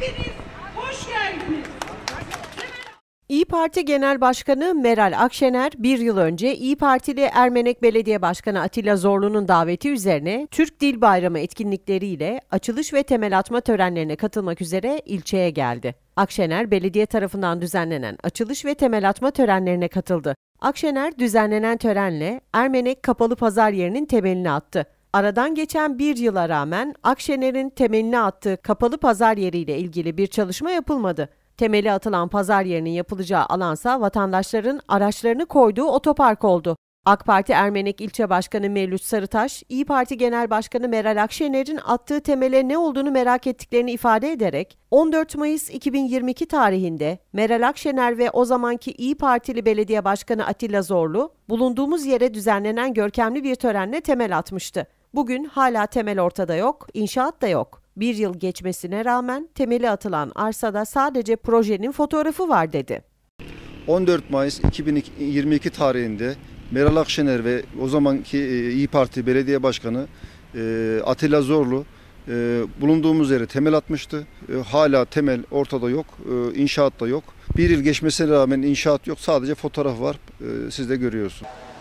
Hepiniz hoş geldiniz. İyi Parti Genel Başkanı Meral Akşener bir yıl önce İyi Partili Ermenek Belediye Başkanı Atilla Zorlu'nun daveti üzerine Türk Dil Bayramı etkinlikleriyle açılış ve temel atma törenlerine katılmak üzere ilçeye geldi. Akşener belediye tarafından düzenlenen açılış ve temel atma törenlerine katıldı. Akşener düzenlenen törenle Ermenek Kapalı Pazar yerinin temelini attı. Aradan geçen bir yıla rağmen Akşener'in temelini attığı kapalı pazar yeriyle ilgili bir çalışma yapılmadı. Temeli atılan pazar yerinin yapılacağı alansa vatandaşların araçlarını koyduğu otopark oldu. AK Parti Ermenek İlçe Başkanı Mevlüt Sarıtaş, İyi Parti Genel Başkanı Meral Akşener'in attığı temele ne olduğunu merak ettiklerini ifade ederek 14 Mayıs 2022 tarihinde Meral Akşener ve o zamanki İyi Partili Belediye Başkanı Atilla Zorlu bulunduğumuz yere düzenlenen görkemli bir törenle temel atmıştı. Bugün hala temel ortada yok, inşaat da yok. Bir yıl geçmesine rağmen temeli atılan arsada sadece projenin fotoğrafı var dedi. 14 Mayıs 2022 tarihinde Meral Akşener ve o zamanki e, İyi Parti Belediye Başkanı e, Atilla Zorlu e, bulunduğumuz yere temel atmıştı. hala temel ortada yok, inşaat da yok. Bir yıl geçmesine rağmen inşaat yok, sadece fotoğraf var. siz de görüyorsunuz.